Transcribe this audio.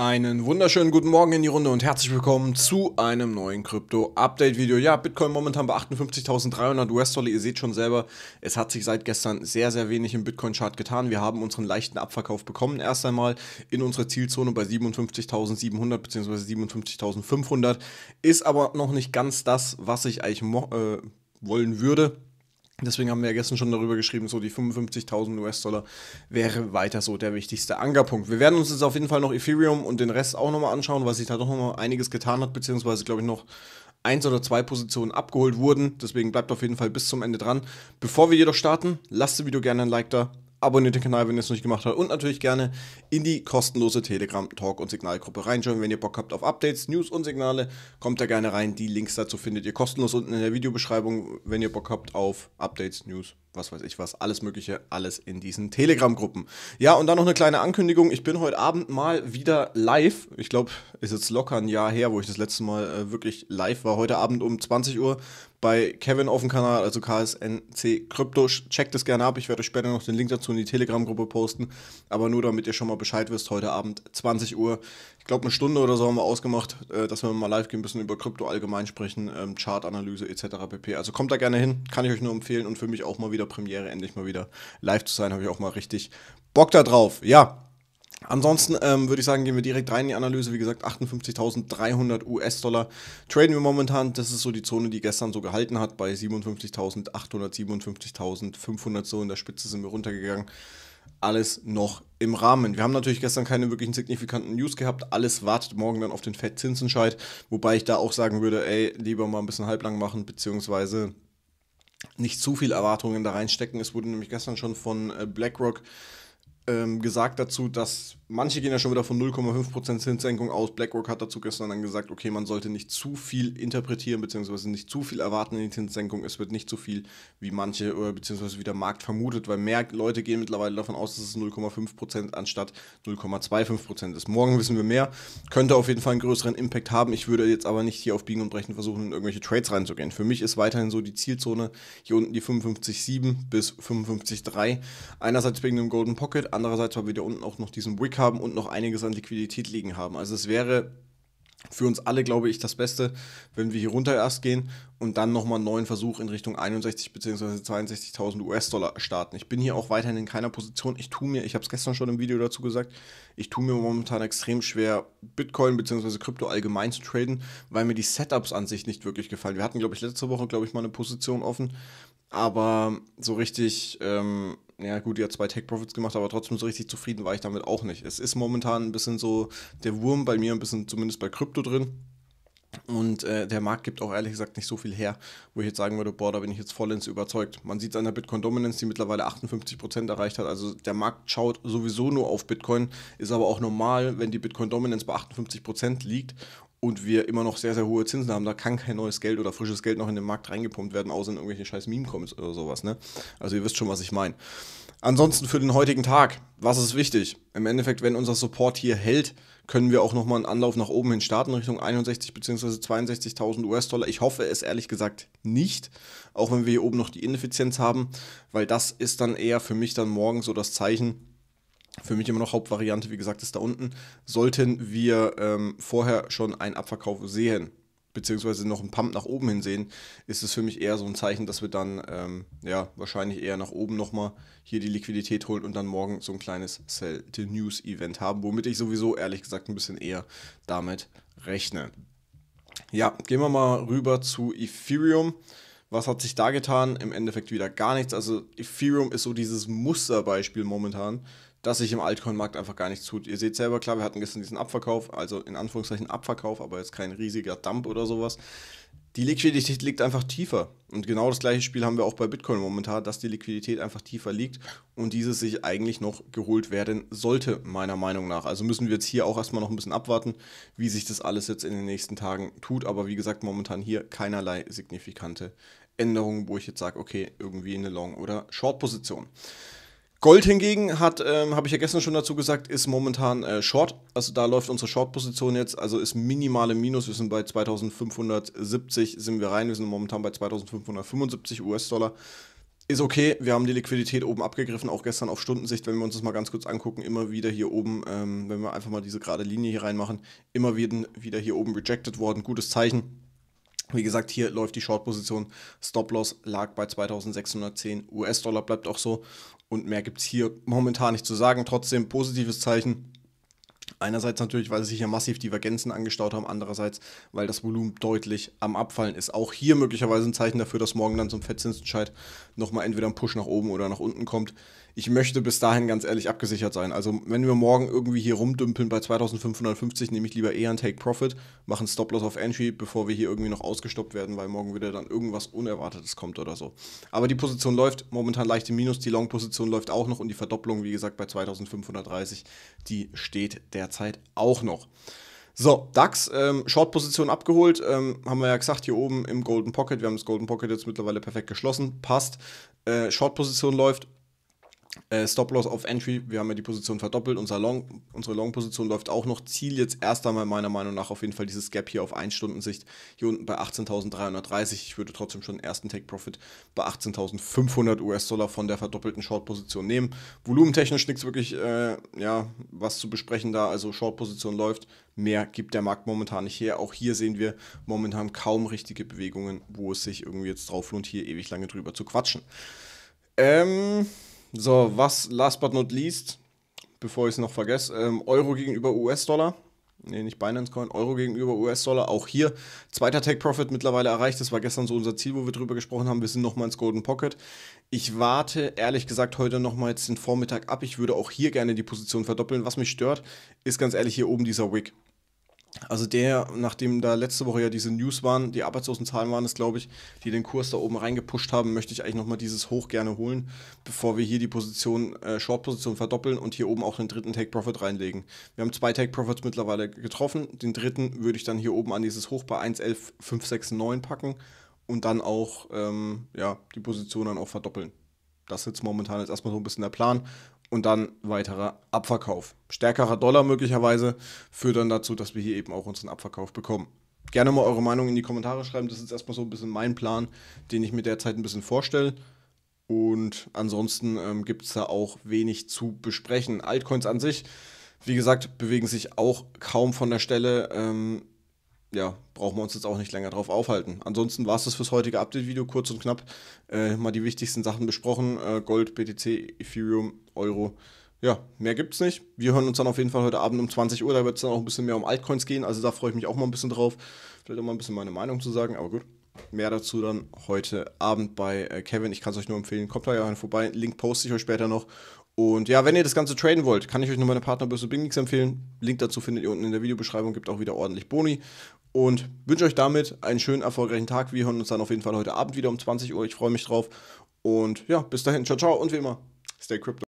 Einen wunderschönen guten Morgen in die Runde und herzlich willkommen zu einem neuen Krypto-Update-Video. Ja, Bitcoin momentan bei 58.300 US-Dollar. Ihr seht schon selber, es hat sich seit gestern sehr, sehr wenig im Bitcoin-Chart getan. Wir haben unseren leichten Abverkauf bekommen erst einmal in unserer Zielzone bei 57.700 bzw. 57.500. Ist aber noch nicht ganz das, was ich eigentlich äh, wollen würde. Deswegen haben wir ja gestern schon darüber geschrieben, so die 55.000 US-Dollar wäre weiter so der wichtigste Ankerpunkt. Wir werden uns jetzt auf jeden Fall noch Ethereum und den Rest auch nochmal anschauen, weil sich da doch nochmal einiges getan hat, beziehungsweise glaube ich noch eins oder zwei Positionen abgeholt wurden. Deswegen bleibt auf jeden Fall bis zum Ende dran. Bevor wir jedoch starten, lasst dem Video gerne ein Like da, Abonniert den Kanal, wenn ihr es noch nicht gemacht habt. Und natürlich gerne in die kostenlose Telegram-Talk- und Signalgruppe reinschauen. Wenn ihr Bock habt auf Updates, News und Signale, kommt da gerne rein. Die Links dazu findet ihr kostenlos unten in der Videobeschreibung, wenn ihr Bock habt auf Updates, News was weiß ich was, alles Mögliche, alles in diesen Telegram-Gruppen. Ja, und dann noch eine kleine Ankündigung. Ich bin heute Abend mal wieder live. Ich glaube, ist jetzt locker ein Jahr her, wo ich das letzte Mal äh, wirklich live war. Heute Abend um 20 Uhr bei Kevin auf dem Kanal, also KSNC Krypto. Checkt es gerne ab. Ich werde euch später noch den Link dazu in die Telegram-Gruppe posten. Aber nur damit ihr schon mal Bescheid wisst, heute Abend 20 Uhr glaube, eine Stunde oder so haben wir ausgemacht, äh, dass wir mal live gehen, ein bisschen über Krypto allgemein sprechen, ähm, Chartanalyse etc. pp. Also kommt da gerne hin, kann ich euch nur empfehlen und für mich auch mal wieder Premiere, endlich mal wieder live zu sein, habe ich auch mal richtig Bock da drauf. Ja, Ansonsten ähm, würde ich sagen, gehen wir direkt rein in die Analyse. Wie gesagt, 58.300 US-Dollar traden wir momentan. Das ist so die Zone, die gestern so gehalten hat bei 57.800, 57.500 so. In der Spitze sind wir runtergegangen alles noch im Rahmen. Wir haben natürlich gestern keine wirklichen signifikanten News gehabt. Alles wartet morgen dann auf den Fettzinsenscheid. wobei ich da auch sagen würde, ey, lieber mal ein bisschen halblang machen, beziehungsweise nicht zu viel Erwartungen da reinstecken. Es wurde nämlich gestern schon von äh, BlackRock ähm, gesagt dazu, dass manche gehen ja schon wieder von 0,5% Zinssenkung aus. BlackRock hat dazu gestern dann gesagt, okay, man sollte nicht zu viel interpretieren, beziehungsweise nicht zu viel erwarten in die Zinssenkung. Es wird nicht so viel, wie manche, oder äh, beziehungsweise wie der Markt vermutet, weil mehr Leute gehen mittlerweile davon aus, dass es 0,5% anstatt 0,25% ist. Morgen wissen wir mehr. Könnte auf jeden Fall einen größeren Impact haben. Ich würde jetzt aber nicht hier auf Biegen und Brechen versuchen, in irgendwelche Trades reinzugehen. Für mich ist weiterhin so die Zielzone hier unten die 55,7 bis 55,3. Einerseits wegen dem Golden Pocket, andererseits wir da unten auch noch diesen Wicker haben und noch einiges an Liquidität liegen haben. Also es wäre für uns alle, glaube ich, das Beste, wenn wir hier runter erst gehen und dann nochmal einen neuen Versuch in Richtung 61.000 bzw. 62.000 US-Dollar starten. Ich bin hier auch weiterhin in keiner Position. Ich tue mir, ich habe es gestern schon im Video dazu gesagt, ich tue mir momentan extrem schwer, Bitcoin bzw. Krypto allgemein zu traden, weil mir die Setups an sich nicht wirklich gefallen. Wir hatten, glaube ich, letzte Woche, glaube ich, mal eine Position offen. Aber so richtig, ähm, ja gut, ihr habt zwei Tech Profits gemacht, aber trotzdem so richtig zufrieden war ich damit auch nicht. Es ist momentan ein bisschen so der Wurm bei mir, ein bisschen zumindest bei Krypto drin. Und äh, der Markt gibt auch ehrlich gesagt nicht so viel her, wo ich jetzt sagen würde, boah, da bin ich jetzt vollends überzeugt. Man sieht es an der Bitcoin Dominance, die mittlerweile 58% erreicht hat. Also der Markt schaut sowieso nur auf Bitcoin, ist aber auch normal, wenn die Bitcoin Dominance bei 58% liegt und wir immer noch sehr, sehr hohe Zinsen haben, da kann kein neues Geld oder frisches Geld noch in den Markt reingepumpt werden, außer in irgendwelche scheiß Meme-Comics oder sowas. Ne? Also ihr wisst schon, was ich meine. Ansonsten für den heutigen Tag, was ist wichtig? Im Endeffekt, wenn unser Support hier hält, können wir auch nochmal einen Anlauf nach oben hin starten, Richtung 61 bzw. 62.000 US-Dollar. Ich hoffe es ehrlich gesagt nicht, auch wenn wir hier oben noch die Ineffizienz haben, weil das ist dann eher für mich dann morgen so das Zeichen, für mich immer noch Hauptvariante, wie gesagt, ist da unten. Sollten wir ähm, vorher schon einen Abverkauf sehen, beziehungsweise noch einen Pump nach oben hin sehen, ist es für mich eher so ein Zeichen, dass wir dann ähm, ja wahrscheinlich eher nach oben nochmal hier die Liquidität holen und dann morgen so ein kleines Sell the News Event haben, womit ich sowieso ehrlich gesagt ein bisschen eher damit rechne. Ja, gehen wir mal rüber zu Ethereum. Was hat sich da getan? Im Endeffekt wieder gar nichts. Also Ethereum ist so dieses Musterbeispiel momentan das sich im Altcoin-Markt einfach gar nicht tut. Ihr seht selber, klar, wir hatten gestern diesen Abverkauf, also in Anführungszeichen Abverkauf, aber jetzt kein riesiger Dump oder sowas. Die Liquidität liegt einfach tiefer. Und genau das gleiche Spiel haben wir auch bei Bitcoin momentan, dass die Liquidität einfach tiefer liegt und dieses sich eigentlich noch geholt werden sollte, meiner Meinung nach. Also müssen wir jetzt hier auch erstmal noch ein bisschen abwarten, wie sich das alles jetzt in den nächsten Tagen tut. Aber wie gesagt, momentan hier keinerlei signifikante Änderungen, wo ich jetzt sage, okay, irgendwie eine Long- oder Short-Position. Gold hingegen hat, ähm, habe ich ja gestern schon dazu gesagt, ist momentan äh, Short. Also da läuft unsere Short-Position jetzt, also ist minimale Minus. Wir sind bei 2570, sind wir rein. Wir sind momentan bei 2575 US-Dollar. Ist okay, wir haben die Liquidität oben abgegriffen, auch gestern auf Stundensicht, wenn wir uns das mal ganz kurz angucken, immer wieder hier oben, ähm, wenn wir einfach mal diese gerade Linie hier reinmachen, immer wieder hier oben rejected worden, gutes Zeichen wie gesagt, hier läuft die Short-Position. Stop-Loss lag bei 2610 US-Dollar, bleibt auch so. Und mehr gibt es hier momentan nicht zu sagen. Trotzdem positives Zeichen. Einerseits natürlich, weil sich hier massiv Divergenzen angestaut haben, andererseits, weil das Volumen deutlich am Abfallen ist. Auch hier möglicherweise ein Zeichen dafür, dass morgen dann zum Fettzinsentscheid nochmal entweder ein Push nach oben oder nach unten kommt ich möchte bis dahin ganz ehrlich abgesichert sein. Also, wenn wir morgen irgendwie hier rumdümpeln bei 2550, nehme ich lieber eher einen Take Profit, machen Stop-Loss auf Entry, bevor wir hier irgendwie noch ausgestoppt werden, weil morgen wieder dann irgendwas Unerwartetes kommt oder so. Aber die Position läuft momentan leicht im Minus, die Long-Position läuft auch noch und die Verdopplung, wie gesagt, bei 2530, die steht derzeit auch noch. So, DAX, ähm, Short-Position abgeholt, ähm, haben wir ja gesagt, hier oben im Golden Pocket, wir haben das Golden Pocket jetzt mittlerweile perfekt geschlossen, passt. Äh, Short-Position läuft, äh, Stop-Loss auf Entry, wir haben ja die Position verdoppelt, unser Long, unsere Long-Position läuft auch noch. Ziel jetzt erst einmal meiner Meinung nach auf jeden Fall dieses Gap hier auf 1-Stunden-Sicht, hier unten bei 18.330. Ich würde trotzdem schon ersten Take-Profit bei 18.500 US-Dollar von der verdoppelten Short-Position nehmen. Volumentechnisch nichts wirklich, äh, ja, was zu besprechen da, also Short-Position läuft, mehr gibt der Markt momentan nicht her. Auch hier sehen wir momentan kaum richtige Bewegungen, wo es sich irgendwie jetzt drauf lohnt, hier ewig lange drüber zu quatschen. Ähm so, was last but not least, bevor ich es noch vergesse, ähm, Euro gegenüber US-Dollar. Nee, nicht Binance Coin, Euro gegenüber US-Dollar. Auch hier zweiter Take Profit mittlerweile erreicht. Das war gestern so unser Ziel, wo wir drüber gesprochen haben. Wir sind nochmal ins Golden Pocket. Ich warte ehrlich gesagt heute nochmal jetzt den Vormittag ab. Ich würde auch hier gerne die Position verdoppeln. Was mich stört, ist ganz ehrlich hier oben dieser Wick. Also der, nachdem da letzte Woche ja diese News waren, die Arbeitslosenzahlen waren es, glaube ich, die den Kurs da oben reingepusht haben, möchte ich eigentlich nochmal dieses Hoch gerne holen, bevor wir hier die Position, äh, Short-Position verdoppeln und hier oben auch den dritten Take-Profit reinlegen. Wir haben zwei Take-Profits mittlerweile getroffen. Den dritten würde ich dann hier oben an dieses Hoch bei 1.11.569 packen und dann auch ähm, ja, die Position dann auch verdoppeln. Das ist jetzt momentan jetzt erstmal so ein bisschen der Plan und dann weiterer Abverkauf. Stärkerer Dollar möglicherweise führt dann dazu, dass wir hier eben auch unseren Abverkauf bekommen. Gerne mal eure Meinung in die Kommentare schreiben. Das ist erstmal so ein bisschen mein Plan, den ich mir derzeit ein bisschen vorstelle. Und ansonsten ähm, gibt es da auch wenig zu besprechen. Altcoins an sich, wie gesagt, bewegen sich auch kaum von der Stelle. Ähm, ja, brauchen wir uns jetzt auch nicht länger drauf aufhalten. Ansonsten war es das fürs heutige Update-Video, kurz und knapp. Äh, mal die wichtigsten Sachen besprochen: äh, Gold, BTC, Ethereum, Euro. Ja, mehr gibt's nicht. Wir hören uns dann auf jeden Fall heute Abend um 20 Uhr. Da wird es dann auch ein bisschen mehr um Altcoins gehen. Also da freue ich mich auch mal ein bisschen drauf. Vielleicht auch mal ein bisschen meine Meinung zu sagen, aber gut. Mehr dazu dann heute Abend bei äh, Kevin. Ich kann es euch nur empfehlen. Kommt da ja vorbei. Link poste ich euch später noch. Und ja, wenn ihr das Ganze traden wollt, kann ich euch nur meine Partnerbörse Bingix empfehlen. Link dazu findet ihr unten in der Videobeschreibung, gibt auch wieder ordentlich Boni. Und wünsche euch damit einen schönen, erfolgreichen Tag. Wir hören uns dann auf jeden Fall heute Abend wieder um 20 Uhr. Ich freue mich drauf. Und ja, bis dahin. Ciao, ciao. Und wie immer, stay crypto.